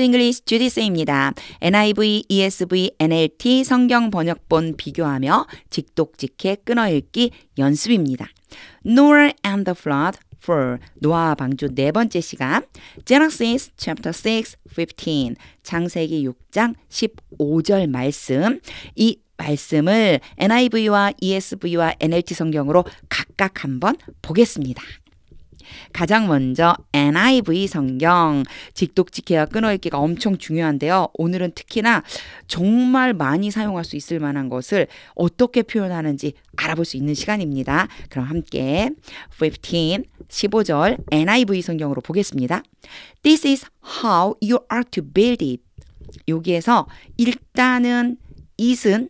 잉글리시 주디스입니다. NIV, ESV, NLT 성경 번역본 비교하며 직독직해 끊어읽기 연습입니다. Noah and the Flood 4 노아 방주 네 번째 시간 Genesis chapter 6 15 창세기 6장 15절 말씀 이 말씀을 NIV와 ESV와 NLT 성경으로 각각 한번 보겠습니다. 가장 먼저 NIV 성경 직독직해와 끊어읽기가 엄청 중요한데요. 오늘은 특히나 정말 많이 사용할 수 있을 만한 것을 어떻게 표현하는지 알아볼 수 있는 시간입니다. 그럼 함께 15 15절 NIV 성경으로 보겠습니다. This is how you are to build it. 여기에서 일단은 it은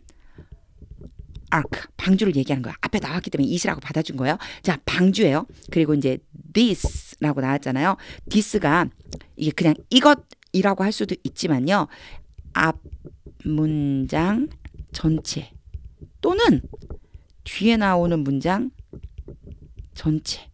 arc 아, 그 방주를 얘기하는 거야. 앞에 나왔기 때문에 is라고 받아준 거예요. 자, 방주예요. 그리고 이제 this라고 나왔잖아요. this가 이게 그냥 이것이라고 할 수도 있지만요. 앞 문장 전체 또는 뒤에 나오는 문장 전체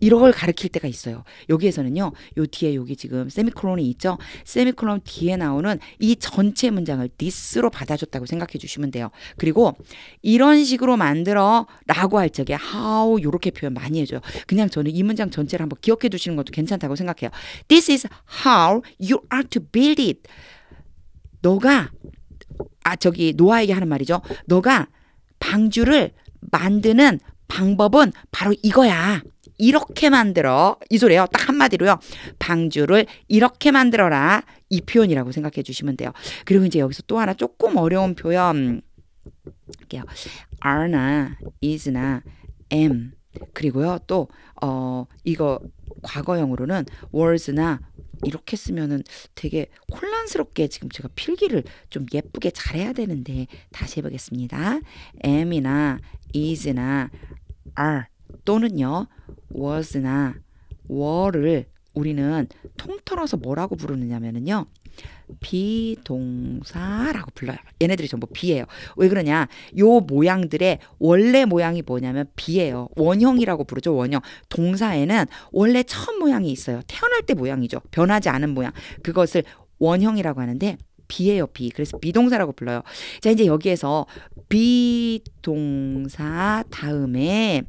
이런 걸 가르칠 때가 있어요. 여기에서는요. 요 뒤에 여기 지금 세미콜론이 있죠. 세미콜론 뒤에 나오는 이 전체 문장을 this로 받아줬다고 생각해 주시면 돼요. 그리고 이런 식으로 만들어 라고 할 적에 how 요렇게 표현 많이 해줘요. 그냥 저는 이 문장 전체를 한번 기억해 두시는 것도 괜찮다고 생각해요. This is how you are to build it. 너가 아 저기 노아에게 하는 말이죠. 너가 방주를 만드는 방법은 바로 이거야. 이렇게 만들어 이 소리예요. 딱 한마디로요. 방주를 이렇게 만들어라 이 표현이라고 생각해 주시면 돼요. 그리고 이제 여기서 또 하나 조금 어려운 표현 할게요. are나 is나 am 그리고요 또 어 이거 과거형으로는 w e s 나 이렇게 쓰면은 되게 혼란스럽게 지금 제가 필기를 좀 예쁘게 잘해야 되는데 다시 해보겠습니다. am이나 is나 are 또는요 was나 were를 우리는 통틀어서 뭐라고 부르느냐면요 비동사라고 불러요. 얘네들이 전부 비예요. 왜 그러냐? 요 모양들의 원래 모양이 뭐냐면 비예요. 원형이라고 부르죠. 원형. 동사에는 원래 첫 모양이 있어요. 태어날 때 모양이죠. 변하지 않은 모양. 그것을 원형이라고 하는데 비예요. 비. 그래서 비동사라고 불러요. 자, 이제 여기에서 비동사 다음에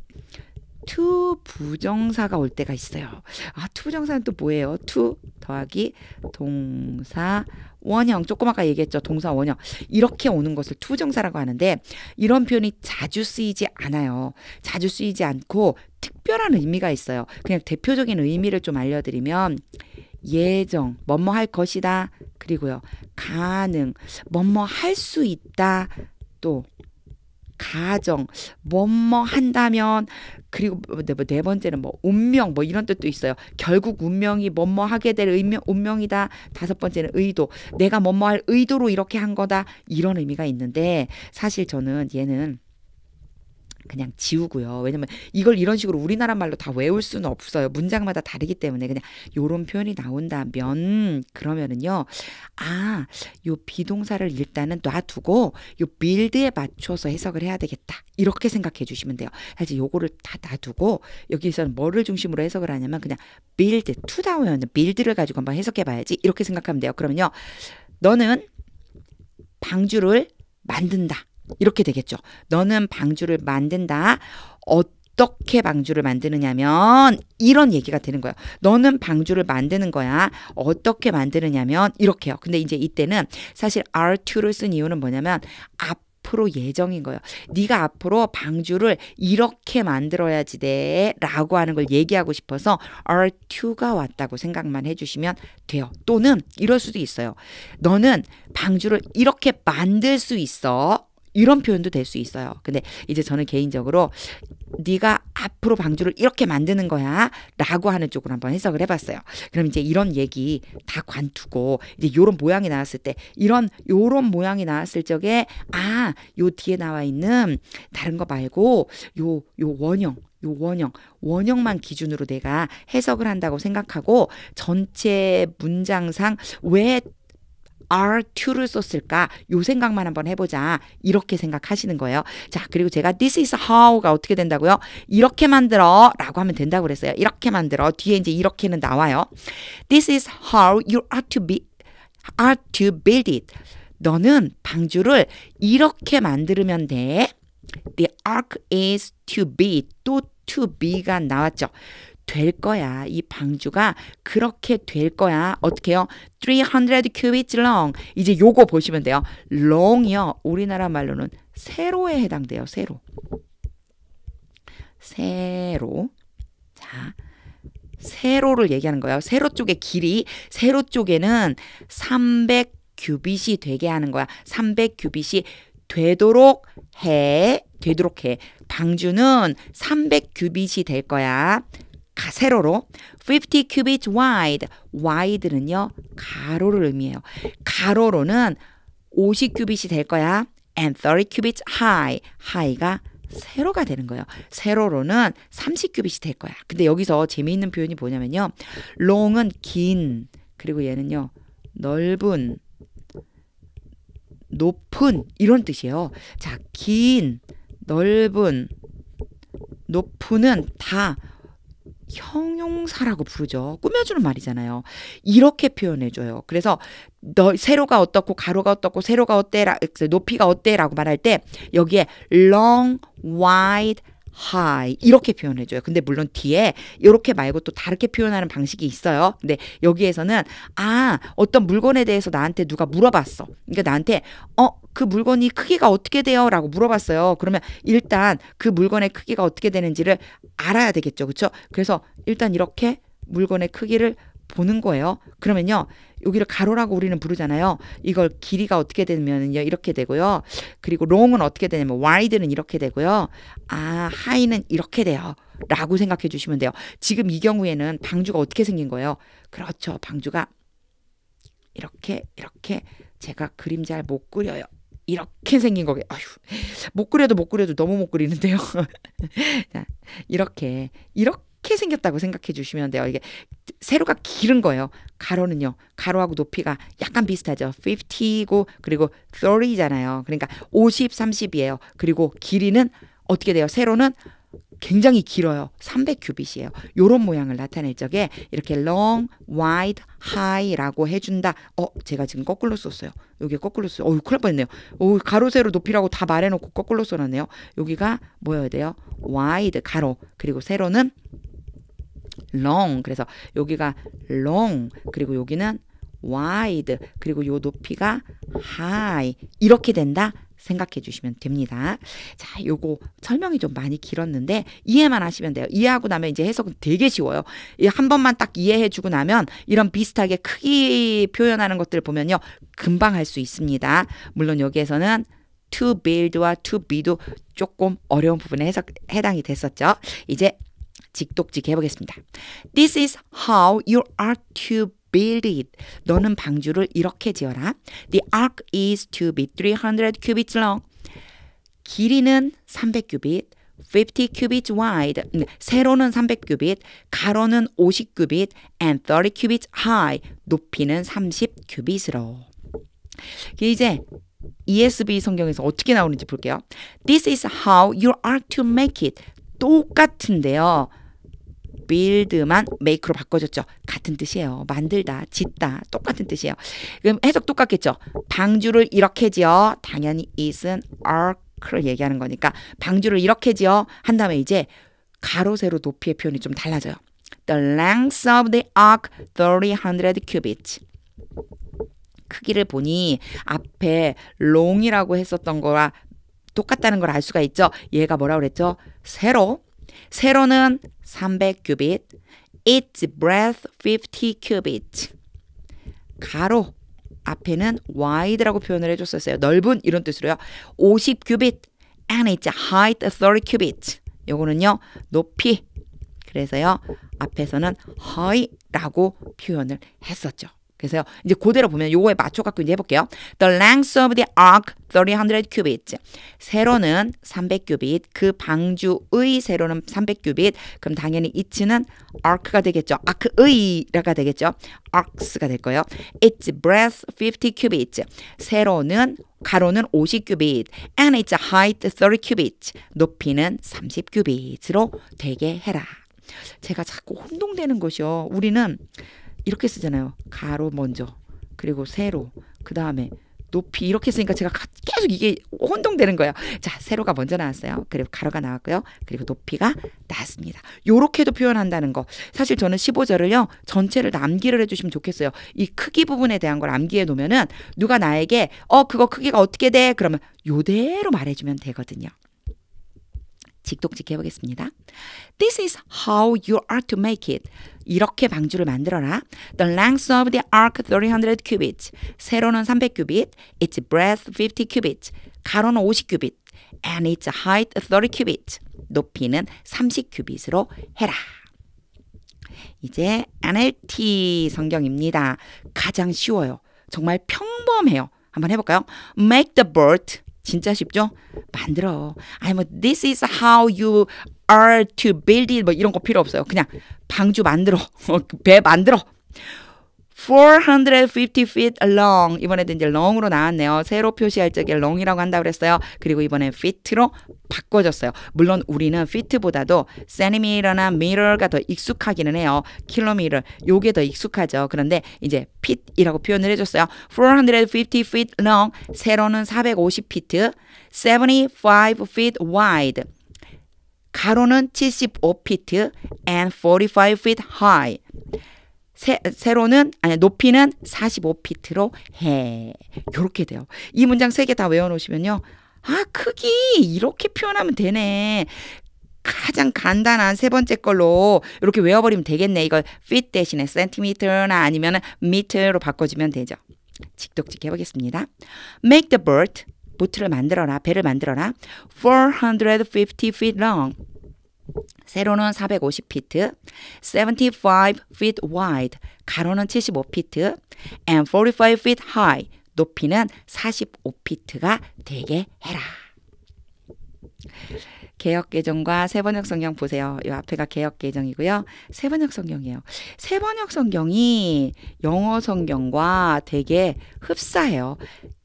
투 부정사가 올 때가 있어요. 아, t 부정사는 또 뭐예요? 투 더하기 동사 원형. 조금 아까 얘기했죠. 동사 원형. 이렇게 오는 것을 투 부정사라고 하는데 이런 표현이 자주 쓰이지 않아요. 자주 쓰이지 않고 특별한 의미가 있어요. 그냥 대표적인 의미를 좀 알려드리면 예정, 뭐뭐 할 것이다. 그리고요, 가능, 뭐뭐 할 수 있다. 또 가정, 뭐뭐 한다면 그리고 뭐 네, 뭐 네 번째는 뭐 운명 뭐 이런 뜻도 있어요. 결국 운명이 뭐뭐 하게 될 의명, 운명이다. 다섯 번째는 의도. 내가 뭐뭐 할 의도로 이렇게 한 거다. 이런 의미가 있는데 사실 저는 얘는 그냥 지우고요. 왜냐면 이걸 이런 식으로 우리나라 말로 다 외울 수는 없어요. 문장마다 다르기 때문에 그냥 요런 표현이 나온다면 그러면은요. 아, 요 비동사를 일단은 놔두고 요 빌드에 맞춰서 해석을 해야 되겠다. 이렇게 생각해 주시면 돼요. 사실 요거를 다 놔두고 여기서는 뭐를 중심으로 해석을 하냐면 그냥 빌드 투다운 빌드를 가지고 한번 해석해 봐야지. 이렇게 생각하면 돼요. 그러면요. 너는 방주를 만든다. 이렇게 되겠죠. 너는 방주를 만든다. 어떻게 방주를 만드느냐면 이런 얘기가 되는 거예요. 너는 방주를 만드는 거야. 어떻게 만드느냐면 이렇게요. 근데 이제 이때는 사실 R2를 쓴 이유는 뭐냐면 앞 앞으로 예정인 거예요. 네가 앞으로 방주를 이렇게 만들어야지 돼라고 하는 걸 얘기하고 싶어서 R2가 왔다고 생각만 해주시면 돼요. 또는 이럴 수도 있어요. 너는 방주를 이렇게 만들 수 있어. 이런 표현도 될 수 있어요. 근데 이제 저는 개인적으로 네가 앞으로 방주를 이렇게 만드는 거야라고 하는 쪽으로 한번 해석을 해봤어요. 그럼 이제 이런 얘기 다 관두고 이제 요런 모양이 나왔을 때 이런 요런 모양이 나왔을 적에 아요 뒤에 나와 있는 다른 거 말고 요요 요 원형 요 원형, 원형만 기준으로 내가 해석을 한다고 생각하고 전체 문장상 왜 are to를 썼을까? 요 생각만 한번 해보자. 이렇게 생각하시는 거예요. 자, 그리고 제가 this is how가 어떻게 된다고요? 이렇게 만들어 라고 하면 된다고 그랬어요. 이렇게 만들어. 뒤에 이제 이렇게는 나와요. This is how you are to be, are to build it. 너는 방주를 이렇게 만들면 돼. The ark is to be 또 to be가 나왔죠. 될 거야. 이 방주가 그렇게 될 거야. 어떻게요? 300 cubits long. 이제 요거 보시면 돼요. long이요. 우리나라 말로는 세로에 해당돼요. 세로. 세로. 자. 세로를 얘기하는 거예요. 세로 쪽의 길이 세로 쪽에는 300 규빗이 되게 하는 거야. 300 규빗이 되도록 해. 되도록 해. 방주는 300 규빗이 될 거야. 세로로 50 cubits wide. wide는요. 가로를 의미해요. 가로로는 50 큐빗이 될 거야. and 30 cubits high. high가 세로가 되는 거예요. 세로로는 30 큐빗이 될 거야. 근데 여기서 재미있는 표현이 뭐냐면요. long은 긴 그리고 얘는요. 넓은 높은 이런 뜻이에요. 자, 긴, 넓은, 높은은 다 형용사라고 부르죠. 꾸며주는 말이잖아요. 이렇게 표현해줘요. 그래서 너 세로가 어떻고 가로가 어떻고 세로가 어때 라 그 높이가 어때라고 말할 때 여기에 long, wide, h i 이렇게 표현해 줘요. 근데 물론 뒤에 이렇게 말고 또 다르게 표현하는 방식이 있어요. 근데 여기에서는 아, 어떤 물건에 대해서 나한테 누가 물어봤어. 그러니까 나한테 어, 그 물건이 크기가 어떻게 돼요? 라고 물어봤어요. 그러면 일단 그 물건의 크기가 어떻게 되는지를 알아야 되겠죠. 그렇죠? 그래서 일단 이렇게 물건의 크기를 보는 거예요. 그러면요. 여기를 가로라고 우리는 부르잖아요. 이걸 길이가 어떻게 되면요. 은 이렇게 되고요. 그리고 롱은 어떻게 되냐면 와이드는 이렇게 되고요. 아, 하이는 이렇게 돼요. 라고 생각해 주시면 돼요. 지금 이 경우에는 방주가 어떻게 생긴 거예요? 그렇죠. 방주가 이렇게 이렇게 제가 그림 잘 못 그려요. 이렇게 생긴 거게. 아휴. 못 그려도 못 그려도 너무 못 그리는데요. 이렇게 이렇게 이렇게 생겼다고 생각해 주시면 돼요. 이게 세로가 길은 거예요. 가로는요. 가로하고 높이가 약간 비슷하죠. 50고 그리고 30잖아요. 그러니까 50, 30이에요. 그리고 길이는 어떻게 돼요? 세로는 굉장히 길어요. 300큐빗이에요. 요런 모양을 나타낼 적에 이렇게 long, wide, high라고 해준다. 어, 제가 지금 거꾸로 썼어요. 여기 거꾸로 썼어요. 어우, 큰일 뻔했네요. 오, 어, 가로, 세로, 높이라고 다 말해놓고 거꾸로 써놨네요. 여기가 뭐여야 돼요? wide, 가로. 그리고 세로는 long 그래서 여기가 long 그리고 여기는 wide 그리고 요 높이가 high 이렇게 된다 생각해 주시면 됩니다. 자, 요거 설명이 좀 많이 길었는데 이해만 하시면 돼요. 이해하고 나면 이제 해석은 되게 쉬워요. 한 번만 딱 이해해 주고 나면 이런 비슷하게 크기 표현하는 것들 을 보면요. 금방 할 수 있습니다. 물론 여기에서는 to build와 to be도 조금 어려운 부분에 해석 해당이 됐었죠. 이제 직독직 해보겠습니다. This is how you are to build it. 너는 방주를 이렇게 지어라. The ark is to be 300 cubits long. 길이는 300 cubit. 50 cubits wide, 세로는 300 cubit, 가로는 50 cubit, and 30 cubits high, 높이는 30 cubit으로. 이제 ESV 성경에서 어떻게 나오는지 볼게요. This is how you are to make it. 똑같은데요. build만 make로 바꿔줬죠. 같은 뜻이에요. 만들다, 짓다 똑같은 뜻이에요. 그럼 해석 똑같겠죠. 방주를 이렇게 지어 당연히 is은 arc를 얘기하는 거니까 방주를 이렇게 지어 한 다음에 이제 가로 세로 높이의 표현이 좀 달라져요. The length of the arc 300 cubits. 크기를 보니 앞에 long이라고 했었던 거와 똑같다는 걸 알 수가 있죠. 얘가 뭐라 그랬죠? 세로 세로는 300규빗, its breadth 50 cubits. 가로 앞에는 wide라고 표현을 해줬었어요. 넓은 이런 뜻으로요. 50 규빗 and its height 30 cubits. 요거는요 높이. 그래서요 앞에서는 high라고 표현을 했었죠. 그래서 이제 그대로 보면 요거에 맞춰 갖고 이제 해볼게요. The length of the arc 300 cubits. 세로는 300 cubit. 그 방주의 세로는 300 cubit. 그럼 당연히 이치는 arc가 되겠죠. 아크의라가 그 되겠죠. arcs가 될 거예요. Its breadth 50 cubits. 세로는 가로는 50 큐빗 and its height 30 큐빗 높이는 30 큐빗으로 되게 해라. 제가 자꾸 혼동되는 것이요. 우리는 이렇게 쓰잖아요. 가로 먼저 그리고 세로 그 다음에 높이 이렇게 쓰니까 제가 계속 이게 혼동되는 거예요. 자, 세로가 먼저 나왔어요. 그리고 가로가 나왔고요. 그리고 높이가 나왔습니다. 요렇게도 표현한다는 거. 사실 저는 15절을요. 전체를 다 암기를 해주시면 좋겠어요. 이 크기 부분에 대한 걸 암기해 놓으면은 누가 나에게 어 그거 크기가 어떻게 돼? 그러면 요대로 말해주면 되거든요. 직독직 해보겠습니다. This is how you are to make it. 이렇게 방주를 만들어라. The length of the arc 300 cubits. 세로는 300 cubit. Its breadth 50 cubits. 가로는 50 cubit. And its height 30 cubit. 높이는 30 cubit으로 해라. 이제 NLT 성경입니다. 가장 쉬워요. 정말 평범해요. 한번 해볼까요? Make the boat. 진짜 쉽죠? 만들어. 아니 뭐 this is how you are to build it 뭐 이런 거 필요 없어요. 그냥 방주 만들어. 어, 배 만들어. 450 feet long. 이번에도 이제 long으로 나왔네요. 새로 표시할 적에 long이라고 한다 고 그랬어요. 그리고 이번에 feet로 바꿔줬어요. 물론 우리는 feet보다도 centimeter나 meter가 더 익숙하기는 해요. kilometer. 요게 더 익숙하죠. 그런데 이제 feet이라고 표현을 해줬어요. 450 feet long. 세로는 450 feet. 75 feet wide. 가로는 75피트 and 45feet high. 세, 세로는 아니 높이는 45피트로 해. 요렇게 돼요. 이 문장 세 개 다 외워 놓으시면요. 아, 크기 이렇게 표현하면 되네. 가장 간단한 세 번째 걸로 이렇게 외워버리면 되겠네. 이걸 feet 대신에 centimeter나 아니면 은 meter로 바꿔주면 되죠. 직독직 해보겠습니다. Make the bird 보트를 만들어라. 배를 만들어라. 450 feet long. 세로는 450피트, 7 5피트 와이드, 가로는 75피트, and 4 5피트 하이, 높이는 45피트가 되게 해라. 개혁개정과 세번역 성경 보세요. 이 앞에가 개혁개정이고요. 세번역 성경이에요. 세번역 성경이 영어 성경과 되게 흡사해요.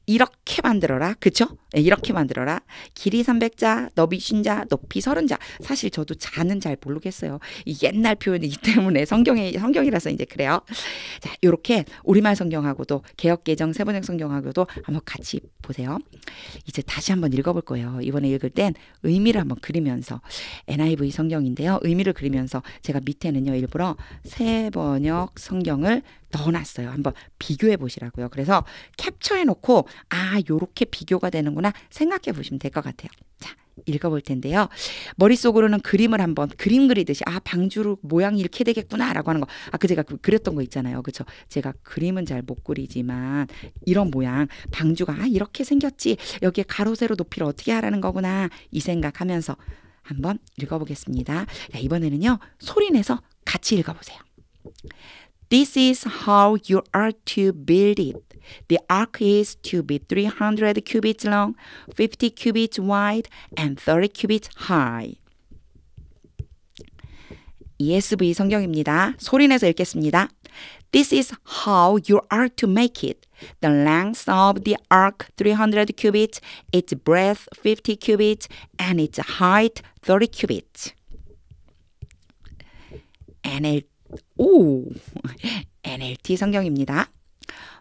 이렇게 만들어라. 그쵸? 네, 이렇게 만들어라. 길이 300자, 너비 50자, 높이 30자. 사실 저도 자는 잘 모르겠어요. 이 옛날 표현이기 때문에 성경에, 성경이라서 이제 그래요. 자, 요렇게 우리말 성경하고도 개혁개정 세번역 성경하고도 한번 같이 보세요. 이제 다시 한번 읽어볼 거예요. 이번에 읽을 땐 의미를 한번 그리면서 NIV 성경인데요. 의미를 그리면서 제가 밑에는요. 일부러 세번역 성경을 넣어놨어요. 한번 비교해 보시라고요. 그래서 캡처해 놓고 아 요렇게 비교가 되는구나 생각해 보시면 될 것 같아요. 자 읽어볼 텐데요. 머릿속으로는 그림을 한번 그림 그리듯이 아 방주로 모양이 이렇게 되겠구나라고 하는 거. 아까 그 제가 그 그렸던 거 있잖아요. 그렇죠? 제가 그림은 잘 못 그리지만 이런 모양 방주가 아 이렇게 생겼지. 여기에 가로 세로 높이를 어떻게 하라는 거구나. 이 생각하면서 한번 읽어보겠습니다. 자, 이번에는요. 소리 내서 같이 읽어보세요. This is how you are to build it. The arc is to be 300 cubits long, 50 cubits wide, and 30 cubits high. ESV 성경입니다. 소리내서 읽겠습니다. This is how you are to make it. The length of the ark 300 cubits, its breadth 50 cubits, and its height 30 cubits. NLT 오, NLT 성경입니다.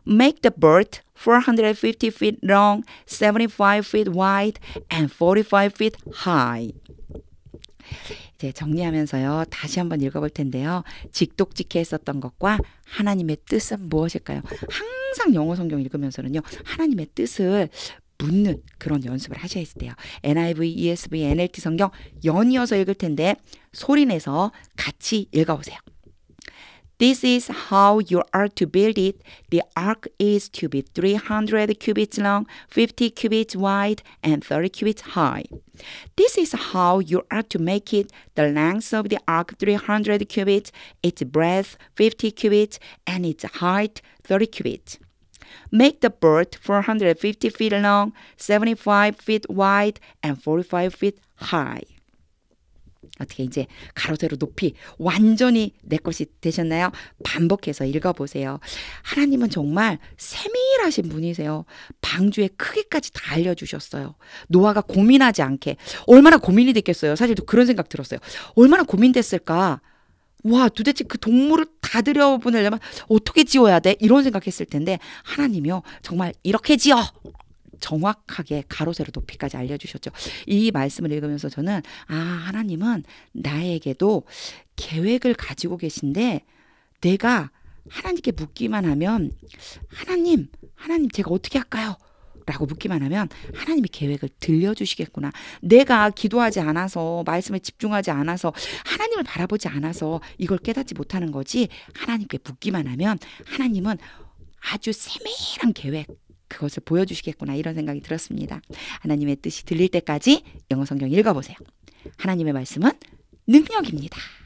Make the boat 450 feet long, 75 feet wide, and 45 feet high. 이제 정리하면서요. 다시 한번 읽어볼 텐데요. 직독직해 했었던 것과 하나님의 뜻은 무엇일까요? 항상 영어 성경 읽으면서는요. 하나님의 뜻을 묻는 그런 연습을 하셔야 돼요. NIV, ESV, NLT 성경 연이어서 읽을 텐데 소리 내서 같이 읽어보세요. This is how you are to build it. The arc is to be 300 cubits long, 50 cubits wide, and 30 cubits high. This is how you are to make it the length of the arc 300 cubits, its breadth 50 cubits, and its height 30 cubits. Make the bird 450 feet long, 75 feet wide, and 45 feet high. 어떻게 이제 가로세로 높이 완전히 내 것이 되셨나요? 반복해서 읽어보세요. 하나님은 정말 세밀하신 분이세요. 방주에 크기까지 다 알려주셨어요. 노아가 고민하지 않게 얼마나 고민이 됐겠어요. 사실 도 그런 생각 들었어요. 얼마나 고민됐을까? 와 도대체 그 동물을 다 들여보내려면 어떻게 지워야 돼? 이런 생각했을 텐데 하나님이요 정말 이렇게 지어 정확하게 가로세로 높이까지 알려주셨죠. 이 말씀을 읽으면서 저는 아 하나님은 나에게도 계획을 가지고 계신데 내가 하나님께 묻기만 하면 하나님 하나님 제가 어떻게 할까요? 라고 묻기만 하면 하나님이 계획을 들려주시겠구나. 내가 기도하지 않아서, 말씀에 집중하지 않아서, 하나님을 바라보지 않아서 이걸 깨닫지 못하는 거지, 하나님께 묻기만 하면 하나님은 아주 세밀한 계획, 그것을 보여주시겠구나 이런 생각이 들었습니다. 하나님의 뜻이 들릴 때까지 영어 성경 읽어보세요. 하나님의 말씀은 능력입니다.